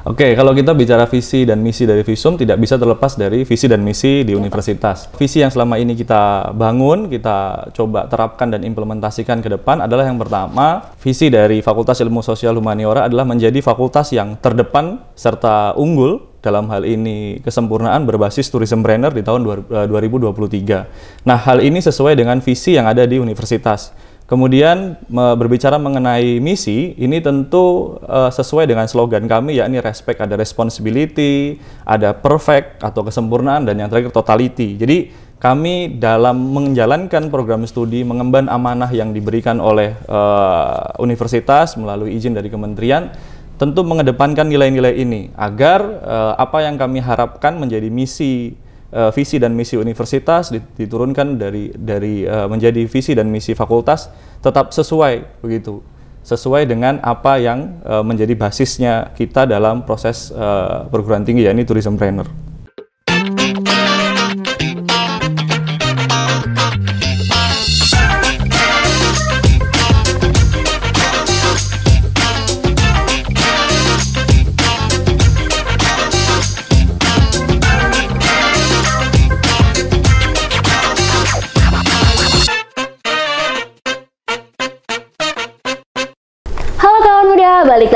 Oke, okay, kalau kita bicara visi dan misi dari Visum tidak bisa terlepas dari visi dan misi di iya, universitas. Visi yang selama ini kita bangun, kita coba terapkan dan implementasikan ke depan adalah yang pertama, visi dari Fakultas Ilmu Sosial Humaniora adalah menjadi fakultas yang terdepan serta unggul dalam hal ini kesempurnaan berbasis tourism trainer di tahun 2023. Eh, nah, hal ini sesuai dengan visi yang ada di universitas Kemudian berbicara mengenai misi, ini tentu uh, sesuai dengan slogan kami yakni respect ada responsibility, ada perfect atau kesempurnaan dan yang terakhir totality. Jadi kami dalam menjalankan program studi mengemban amanah yang diberikan oleh uh, universitas melalui izin dari kementerian tentu mengedepankan nilai-nilai ini agar uh, apa yang kami harapkan menjadi misi uh, visi dan misi universitas diturunkan dari dari uh, menjadi visi dan misi fakultas tetap sesuai begitu sesuai dengan apa yang uh, menjadi basisnya kita dalam proses uh, perguruan tinggi yakni tourism trainer.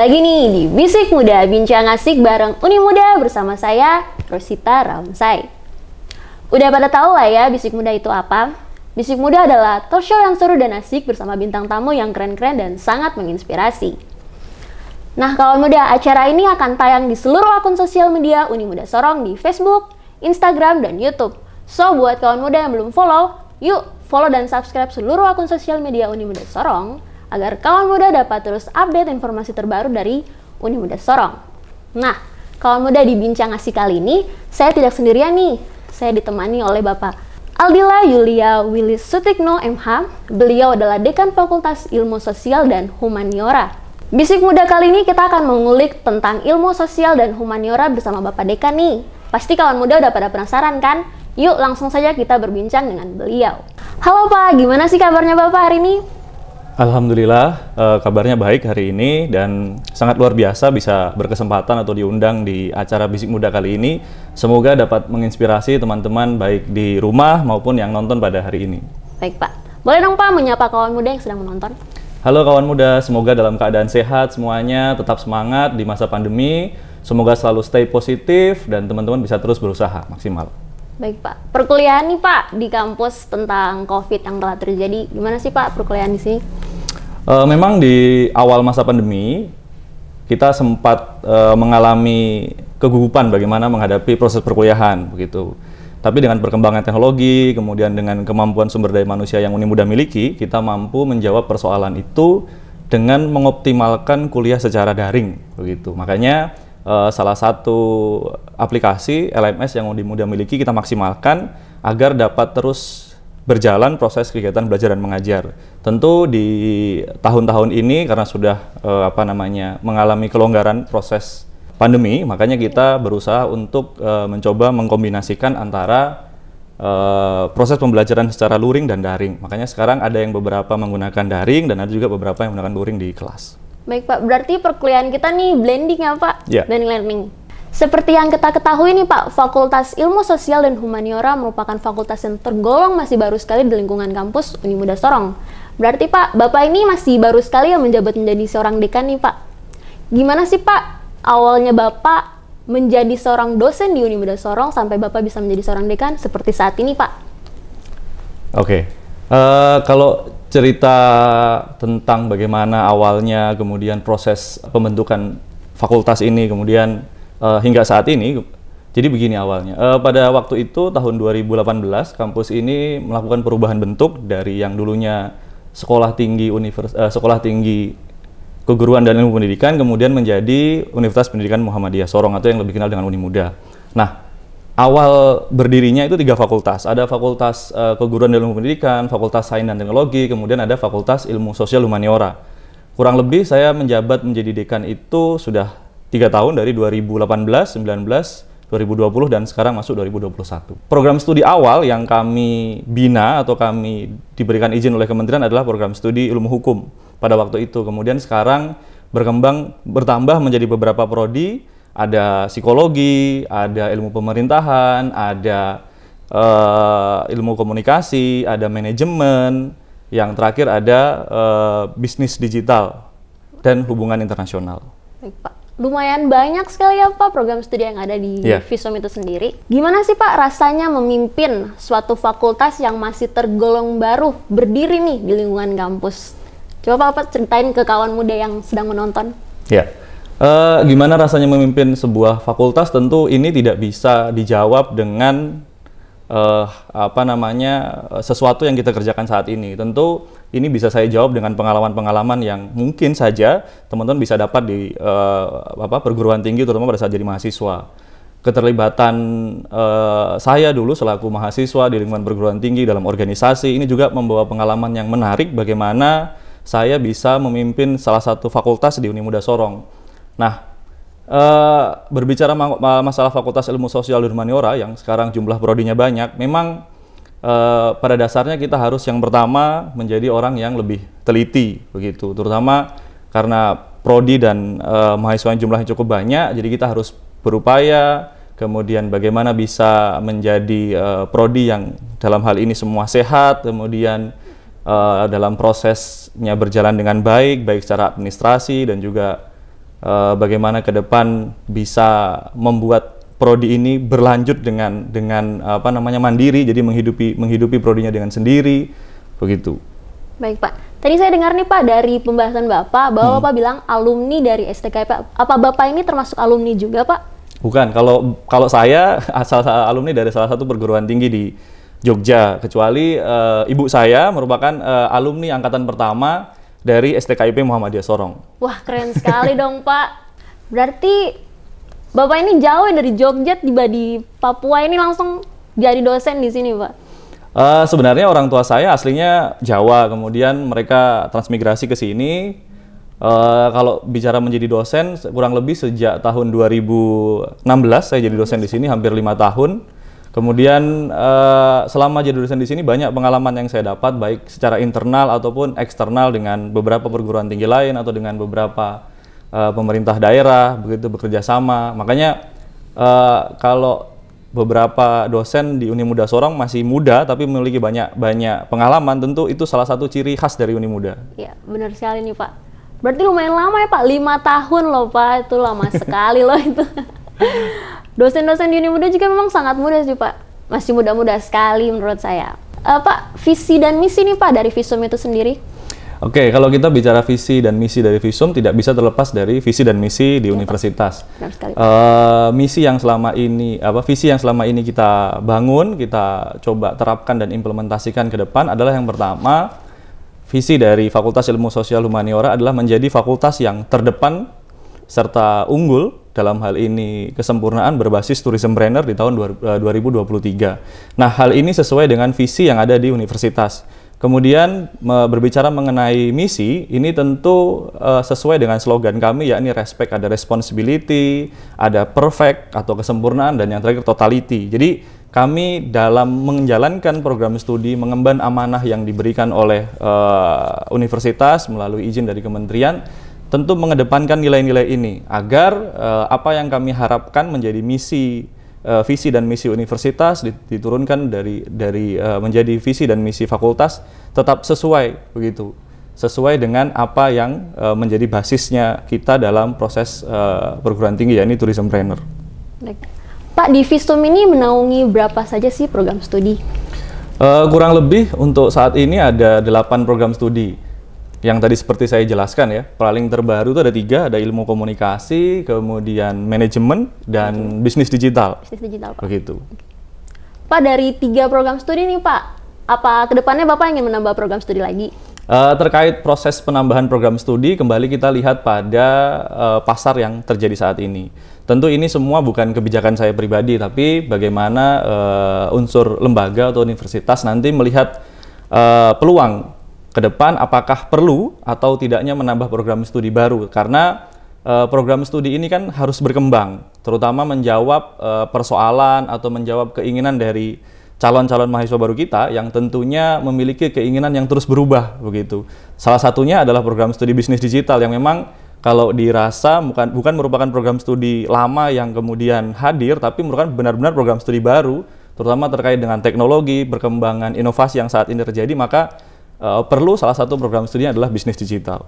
lagi nih di Bisik Muda, bincang asik bareng Uni Muda bersama saya, Rosita Ramsai. Udah pada tahu lah ya Bisik Muda itu apa? Bisik Muda adalah talk show yang seru dan asik bersama bintang tamu yang keren-keren dan sangat menginspirasi. Nah, kalau muda, acara ini akan tayang di seluruh akun sosial media Uni Muda Sorong di Facebook, Instagram, dan Youtube. So, buat kawan muda yang belum follow, yuk follow dan subscribe seluruh akun sosial media Uni Muda Sorong agar kawan muda dapat terus update informasi terbaru dari Uni Muda Sorong. Nah, kawan muda di Bincang Asik kali ini, saya tidak sendirian nih. Saya ditemani oleh Bapak Aldila Yulia Willis Sutikno MH. Beliau adalah Dekan Fakultas Ilmu Sosial dan Humaniora. Bisik Muda kali ini kita akan mengulik tentang ilmu sosial dan humaniora bersama Bapak Dekan nih. Pasti kawan muda udah pada penasaran kan? Yuk langsung saja kita berbincang dengan beliau. Halo Pak, gimana sih kabarnya Bapak hari ini? Alhamdulillah uh, kabarnya baik hari ini dan sangat luar biasa bisa berkesempatan atau diundang di acara Bisik Muda kali ini. Semoga dapat menginspirasi teman-teman baik di rumah maupun yang nonton pada hari ini. Baik Pak, boleh dong Pak menyapa kawan muda yang sedang menonton? Halo kawan muda, semoga dalam keadaan sehat semuanya, tetap semangat di masa pandemi. Semoga selalu stay positif dan teman-teman bisa terus berusaha maksimal. Baik Pak, perkuliahan nih Pak di kampus tentang COVID yang telah terjadi, gimana sih Pak perkuliahan di sini? Uh, memang di awal masa pandemi kita sempat uh, mengalami kegugupan bagaimana menghadapi proses perkuliahan begitu. Tapi dengan perkembangan teknologi, kemudian dengan kemampuan sumber daya manusia yang Uni Muda miliki, kita mampu menjawab persoalan itu dengan mengoptimalkan kuliah secara daring begitu. Makanya uh, salah satu aplikasi LMS yang Uni Muda miliki kita maksimalkan agar dapat terus berjalan proses kegiatan belajar dan mengajar Tentu di tahun-tahun ini karena sudah uh, apa namanya mengalami kelonggaran proses pandemi, makanya kita iya. berusaha untuk uh, mencoba mengkombinasikan antara uh, proses pembelajaran secara luring dan daring. Makanya sekarang ada yang beberapa menggunakan daring dan ada juga beberapa yang menggunakan luring di kelas. Baik Pak, berarti perkuliahan kita nih blending ya Pak? Yeah. Blending learning. Seperti yang kita ketahui nih Pak, Fakultas Ilmu Sosial dan Humaniora merupakan fakultas yang tergolong masih baru sekali di lingkungan kampus Muda Sorong. Berarti Pak, Bapak ini masih baru sekali ya menjabat menjadi seorang dekan nih Pak. Gimana sih Pak awalnya Bapak menjadi seorang dosen di Universitas Sorong sampai Bapak bisa menjadi seorang dekan seperti saat ini Pak? Oke, okay. uh, eh, kalau cerita tentang bagaimana awalnya kemudian proses pembentukan fakultas ini kemudian uh, hingga saat ini jadi begini awalnya. Uh, pada waktu itu tahun 2018 kampus ini melakukan perubahan bentuk dari yang dulunya sekolah tinggi univers uh, sekolah tinggi keguruan dan ilmu pendidikan kemudian menjadi Universitas Pendidikan Muhammadiyah Sorong atau yang lebih kenal dengan Uni Muda. Nah, awal berdirinya itu tiga fakultas. Ada fakultas uh, keguruan dan ilmu pendidikan, fakultas sains dan teknologi, kemudian ada fakultas ilmu sosial humaniora. Kurang lebih saya menjabat menjadi dekan itu sudah tiga tahun dari 2018, 19, 2020 dan sekarang masuk 2021. Program studi awal yang kami bina atau kami diberikan izin oleh kementerian adalah program studi ilmu hukum pada waktu itu. Kemudian sekarang berkembang bertambah menjadi beberapa prodi, ada psikologi, ada ilmu pemerintahan, ada uh, ilmu komunikasi, ada manajemen, yang terakhir ada uh, bisnis digital dan hubungan internasional. Baik, Pak lumayan banyak sekali ya Pak program studi yang ada di yeah. Visum itu sendiri. Gimana sih Pak rasanya memimpin suatu fakultas yang masih tergolong baru berdiri nih di lingkungan kampus? Coba Pak pak ceritain ke kawan muda yang sedang menonton. Ya, yeah. uh, gimana rasanya memimpin sebuah fakultas tentu ini tidak bisa dijawab dengan uh, apa namanya eh, sesuatu yang kita kerjakan saat ini. Tentu ini bisa saya jawab dengan pengalaman-pengalaman yang mungkin saja teman-teman bisa dapat di uh, apa perguruan tinggi terutama pada saat jadi mahasiswa. Keterlibatan uh, saya dulu selaku mahasiswa di lingkungan perguruan tinggi dalam organisasi ini juga membawa pengalaman yang menarik bagaimana saya bisa memimpin salah satu fakultas di Muda Sorong. Nah, Uh, berbicara masalah Fakultas Ilmu Sosial di Humaniora yang sekarang jumlah prodinya banyak, memang uh, pada dasarnya kita harus yang pertama menjadi orang yang lebih teliti begitu, terutama karena prodi dan uh, mahasiswa yang jumlahnya cukup banyak, jadi kita harus berupaya kemudian bagaimana bisa menjadi uh, prodi yang dalam hal ini semua sehat, kemudian uh, dalam prosesnya berjalan dengan baik, baik secara administrasi dan juga Eh, bagaimana ke depan bisa membuat prodi ini berlanjut dengan dengan apa namanya mandiri jadi menghidupi menghidupi prodinya dengan sendiri begitu. Baik Pak. Tadi saya dengar nih Pak dari pembahasan Bapak bahwa hmm. Bapak bilang alumni dari STK Pak. Apa Bapak ini termasuk alumni juga Pak? Bukan, kalau kalau saya asal alumni dari salah satu perguruan tinggi di Jogja, kecuali uh, ibu saya merupakan uh, alumni angkatan pertama dari STKIP Muhammadiyah Sorong. Wah, keren sekali dong, Pak. Berarti Bapak ini jauh dari Jogja tiba di Papua ini langsung jadi dosen di sini, Pak. Uh, sebenarnya orang tua saya aslinya Jawa, kemudian mereka transmigrasi ke sini. Uh, kalau bicara menjadi dosen, kurang lebih sejak tahun 2016 saya jadi dosen di sini hampir lima tahun. Kemudian eh, selama jadi dosen di sini banyak pengalaman yang saya dapat baik secara internal ataupun eksternal dengan beberapa perguruan tinggi lain atau dengan beberapa eh, pemerintah daerah begitu bekerja sama. Makanya eh, kalau beberapa dosen di Uni Muda Sorong masih muda tapi memiliki banyak banyak pengalaman tentu itu salah satu ciri khas dari Uni Muda. Iya, benar sekali nih, Pak. Berarti lumayan lama ya, Pak. lima tahun loh, Pak. Itu lama sekali loh itu. Dosen-dosen di Uni juga memang sangat muda sih Pak. Masih muda-muda sekali menurut saya. Uh, Pak, visi dan misi nih Pak dari Visum itu sendiri? Oke, okay, kalau kita bicara visi dan misi dari Visum tidak bisa terlepas dari visi dan misi di ya, universitas. Uh, misi yang selama ini apa visi yang selama ini kita bangun, kita coba terapkan dan implementasikan ke depan adalah yang pertama visi dari Fakultas Ilmu Sosial Humaniora adalah menjadi fakultas yang terdepan serta unggul dalam hal ini kesempurnaan berbasis tourism brander di tahun 2023. Eh, nah, hal ini sesuai dengan visi yang ada di universitas. Kemudian berbicara mengenai misi, ini tentu uh, sesuai dengan slogan kami yakni respect ada responsibility, ada perfect atau kesempurnaan dan yang terakhir totality. Jadi kami dalam menjalankan program studi mengemban amanah yang diberikan oleh uh, universitas melalui izin dari kementerian tentu mengedepankan nilai-nilai ini agar uh, apa yang kami harapkan menjadi misi uh, visi dan misi universitas diturunkan dari dari uh, menjadi visi dan misi fakultas tetap sesuai begitu sesuai dengan apa yang uh, menjadi basisnya kita dalam proses uh, perguruan tinggi yakni tourism trainer. Baik. Pak di Vistum ini menaungi berapa saja sih program studi? Uh, kurang lebih untuk saat ini ada delapan program studi yang tadi seperti saya jelaskan ya, paling terbaru itu ada tiga, ada ilmu komunikasi, kemudian manajemen, dan okay. bisnis digital. Bisnis digital, Pak. Begitu. Pak, dari tiga program studi nih, Pak, apa kedepannya Bapak ingin menambah program studi lagi? Uh, terkait proses penambahan program studi, kembali kita lihat pada uh, pasar yang terjadi saat ini. Tentu ini semua bukan kebijakan saya pribadi, tapi bagaimana uh, unsur lembaga atau universitas nanti melihat uh, peluang ke depan apakah perlu atau tidaknya menambah program studi baru karena uh, program studi ini kan harus berkembang terutama menjawab uh, persoalan atau menjawab keinginan dari calon-calon mahasiswa baru kita yang tentunya memiliki keinginan yang terus berubah begitu. Salah satunya adalah program studi bisnis digital yang memang kalau dirasa bukan bukan merupakan program studi lama yang kemudian hadir tapi merupakan benar-benar program studi baru terutama terkait dengan teknologi, perkembangan inovasi yang saat ini terjadi maka uh, perlu salah satu program studi adalah bisnis digital.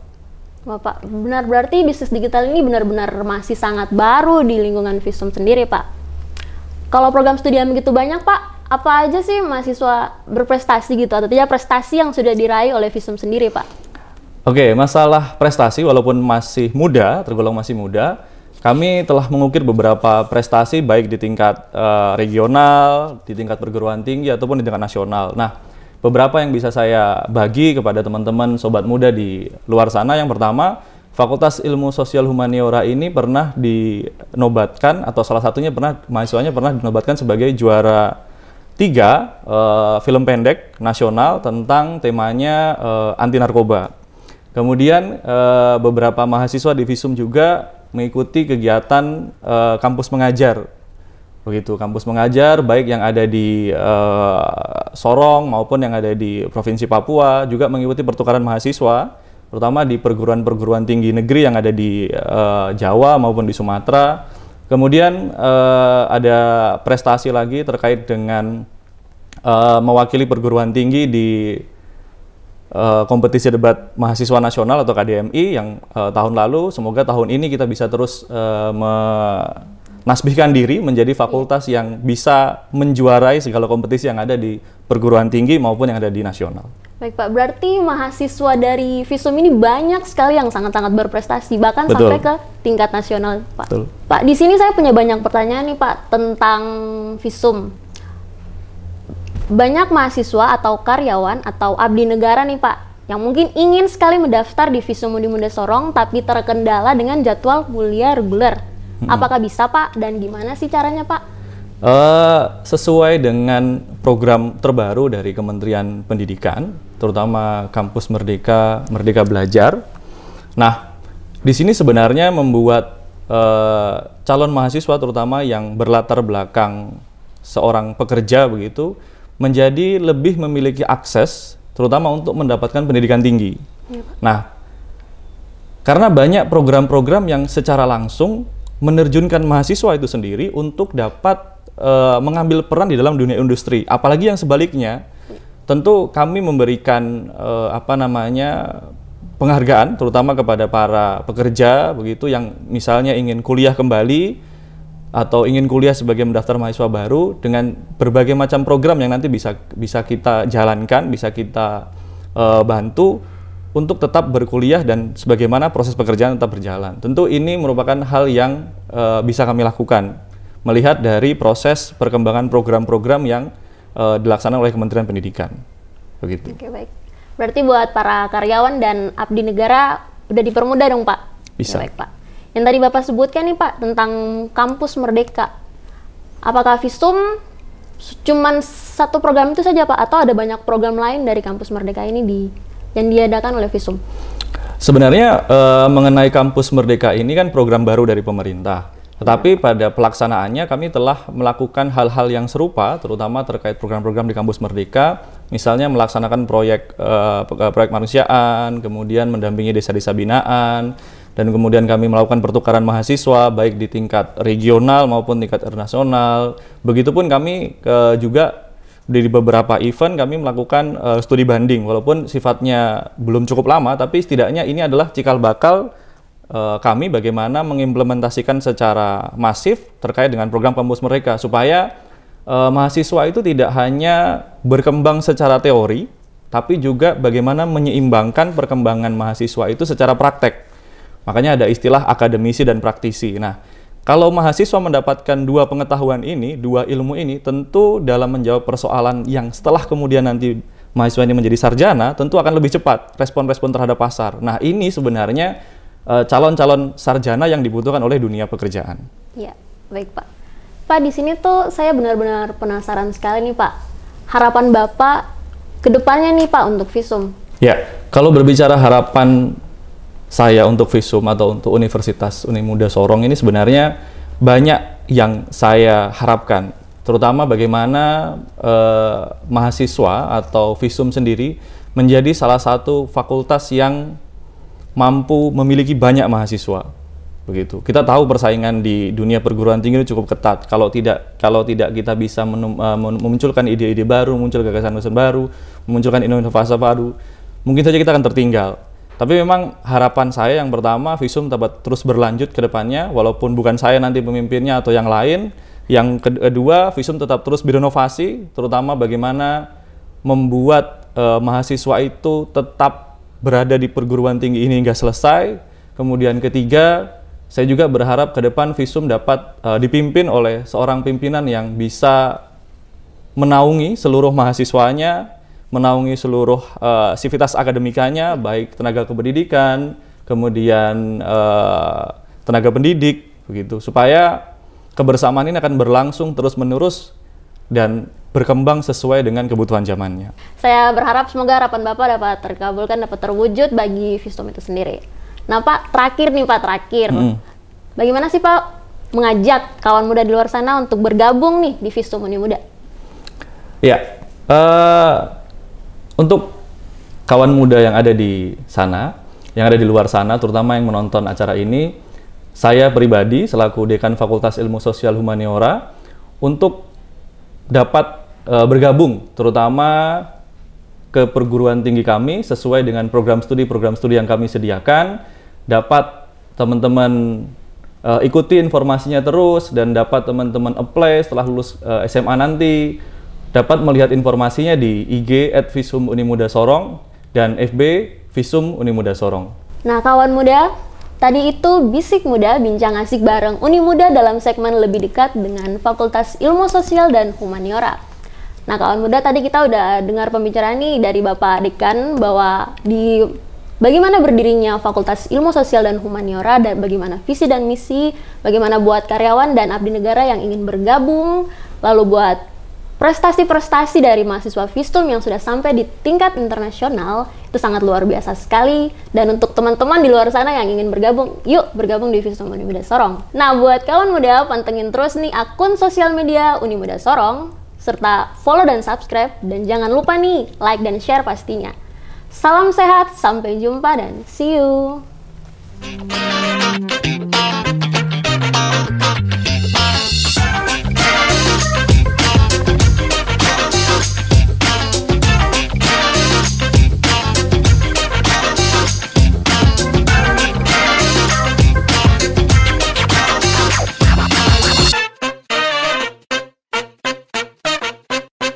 Bapak benar berarti bisnis digital ini benar-benar masih sangat baru di lingkungan Visum sendiri, Pak. Kalau program studi yang begitu banyak, Pak, apa aja sih mahasiswa berprestasi gitu atau tidak prestasi yang sudah diraih oleh Visum sendiri, Pak? Oke, masalah prestasi walaupun masih muda, tergolong masih muda, kami telah mengukir beberapa prestasi baik di tingkat uh, regional, di tingkat perguruan tinggi ataupun di tingkat nasional. Nah, beberapa yang bisa saya bagi kepada teman-teman sobat muda di luar sana. Yang pertama, Fakultas Ilmu Sosial Humaniora ini pernah dinobatkan atau salah satunya pernah mahasiswanya pernah dinobatkan sebagai juara tiga uh, film pendek nasional tentang temanya uh, anti narkoba. Kemudian uh, beberapa mahasiswa di Visum juga mengikuti kegiatan uh, kampus mengajar begitu kampus mengajar baik yang ada di uh, Sorong maupun yang ada di provinsi Papua juga mengikuti pertukaran mahasiswa terutama di perguruan-perguruan tinggi negeri yang ada di uh, Jawa maupun di Sumatera kemudian uh, ada prestasi lagi terkait dengan uh, mewakili perguruan tinggi di uh, kompetisi debat mahasiswa nasional atau KDMI yang uh, tahun lalu semoga tahun ini kita bisa terus uh, me nasbihkan diri menjadi fakultas yang bisa menjuarai segala kompetisi yang ada di perguruan tinggi maupun yang ada di nasional. Baik Pak, berarti mahasiswa dari Visum ini banyak sekali yang sangat-sangat berprestasi, bahkan Betul. sampai ke tingkat nasional, Pak. Betul. Pak, di sini saya punya banyak pertanyaan nih Pak tentang Visum. Banyak mahasiswa atau karyawan atau abdi negara nih Pak, yang mungkin ingin sekali mendaftar di Visum Udi Muda Sorong, tapi terkendala dengan jadwal kuliah reguler Hmm. Apakah bisa Pak dan gimana sih caranya Pak? Uh, sesuai dengan program terbaru dari Kementerian Pendidikan, terutama kampus Merdeka Merdeka Belajar. Nah, di sini sebenarnya membuat uh, calon mahasiswa terutama yang berlatar belakang seorang pekerja begitu menjadi lebih memiliki akses terutama untuk mendapatkan pendidikan tinggi. Ya, Nah, karena banyak program-program yang secara langsung menerjunkan mahasiswa itu sendiri untuk dapat uh, mengambil peran di dalam dunia industri. Apalagi yang sebaliknya, tentu kami memberikan uh, apa namanya penghargaan terutama kepada para pekerja begitu yang misalnya ingin kuliah kembali atau ingin kuliah sebagai mendaftar mahasiswa baru dengan berbagai macam program yang nanti bisa bisa kita jalankan, bisa kita uh, bantu untuk tetap berkuliah dan sebagaimana proses pekerjaan tetap berjalan. Tentu ini merupakan hal yang e, bisa kami lakukan melihat dari proses perkembangan program-program yang e, dilaksanakan oleh Kementerian Pendidikan. Begitu. Oke, baik. Berarti buat para karyawan dan abdi negara udah dipermudah dong, Pak. Bisa. baik, Pak. Yang tadi Bapak sebutkan nih, Pak, tentang kampus merdeka. Apakah Visum cuman satu program itu saja, Pak, atau ada banyak program lain dari kampus merdeka ini di yang diadakan oleh Visum? Sebenarnya eh, mengenai kampus merdeka ini kan program baru dari pemerintah. Tetapi ya. pada pelaksanaannya kami telah melakukan hal-hal yang serupa, terutama terkait program-program di kampus Merdeka, misalnya melaksanakan proyek uh, proyek manusiaan, kemudian mendampingi desa-desa binaan, dan kemudian kami melakukan pertukaran mahasiswa baik di tingkat regional maupun tingkat internasional. Begitupun kami uh, juga di beberapa event kami melakukan uh, studi banding, walaupun sifatnya belum cukup lama, tapi setidaknya ini adalah cikal bakal uh, kami bagaimana mengimplementasikan secara masif terkait dengan program kampus mereka, supaya uh, mahasiswa itu tidak hanya berkembang secara teori, tapi juga bagaimana menyeimbangkan perkembangan mahasiswa itu secara praktek. Makanya ada istilah akademisi dan praktisi. Nah, kalau mahasiswa mendapatkan dua pengetahuan ini, dua ilmu ini, tentu dalam menjawab persoalan yang setelah kemudian nanti mahasiswa ini menjadi sarjana, tentu akan lebih cepat respon-respon terhadap pasar. Nah, ini sebenarnya eh, calon-calon uh, sarjana yang dibutuhkan oleh dunia pekerjaan. Iya, baik Pak. Pak, di sini tuh saya benar-benar penasaran sekali nih Pak. Harapan Bapak ke depannya nih Pak untuk Visum. Ya, kalau berbicara harapan saya untuk visum atau untuk Universitas Uni Muda Sorong ini sebenarnya banyak yang saya harapkan, terutama bagaimana eh, mahasiswa atau visum sendiri menjadi salah satu fakultas yang mampu memiliki banyak mahasiswa. Begitu. Kita tahu persaingan di dunia perguruan tinggi itu cukup ketat. Kalau tidak kalau tidak kita bisa eh, memunculkan ide-ide baru, muncul gagasan-gagasan baru, memunculkan inovasi baru, mungkin saja kita akan tertinggal tapi memang harapan saya yang pertama visum dapat terus berlanjut ke depannya walaupun bukan saya nanti pemimpinnya atau yang lain. Yang kedua, visum tetap terus berinovasi terutama bagaimana membuat uh, mahasiswa itu tetap berada di perguruan tinggi ini hingga selesai. Kemudian ketiga, saya juga berharap ke depan Visum dapat uh, dipimpin oleh seorang pimpinan yang bisa menaungi seluruh mahasiswanya menaungi seluruh uh, sivitas akademikanya, baik tenaga kependidikan, kemudian uh, tenaga pendidik, begitu, supaya kebersamaan ini akan berlangsung terus-menerus dan berkembang sesuai dengan kebutuhan zamannya. Saya berharap semoga harapan Bapak dapat terkabulkan, dapat terwujud bagi Vistom itu sendiri. Nah Pak, terakhir nih Pak, terakhir. Hmm. Bagaimana sih Pak mengajak kawan muda di luar sana untuk bergabung nih di Vistom Uni Muda? Ya, uh, untuk kawan muda yang ada di sana, yang ada di luar sana, terutama yang menonton acara ini, saya pribadi selaku dekan Fakultas Ilmu Sosial Humaniora untuk dapat e, bergabung terutama ke perguruan tinggi kami sesuai dengan program studi program studi yang kami sediakan dapat teman-teman e, ikuti informasinya terus dan dapat teman-teman apply setelah lulus e, eh, SMA nanti Dapat melihat informasinya di IG at Visum Unimuda Sorong dan FB Visum Unimuda Sorong. Nah kawan muda, tadi itu Bisik Muda bincang asik bareng Unimuda dalam segmen lebih dekat dengan Fakultas Ilmu Sosial dan Humaniora. Nah kawan muda tadi kita udah dengar pembicaraan nih dari Bapak Dekan bahwa di bagaimana berdirinya Fakultas Ilmu Sosial dan Humaniora dan bagaimana visi dan misi, bagaimana buat karyawan dan abdi negara yang ingin bergabung, lalu buat Prestasi-prestasi dari mahasiswa Vistum yang sudah sampai di tingkat internasional itu sangat luar biasa sekali. Dan untuk teman-teman di luar sana yang ingin bergabung, yuk bergabung di Vistum Muda Sorong. Nah, buat kawan muda, pantengin terus nih akun sosial media Uni Muda Sorong, serta follow dan subscribe, dan jangan lupa nih like dan share pastinya. Salam sehat, sampai jumpa dan see you!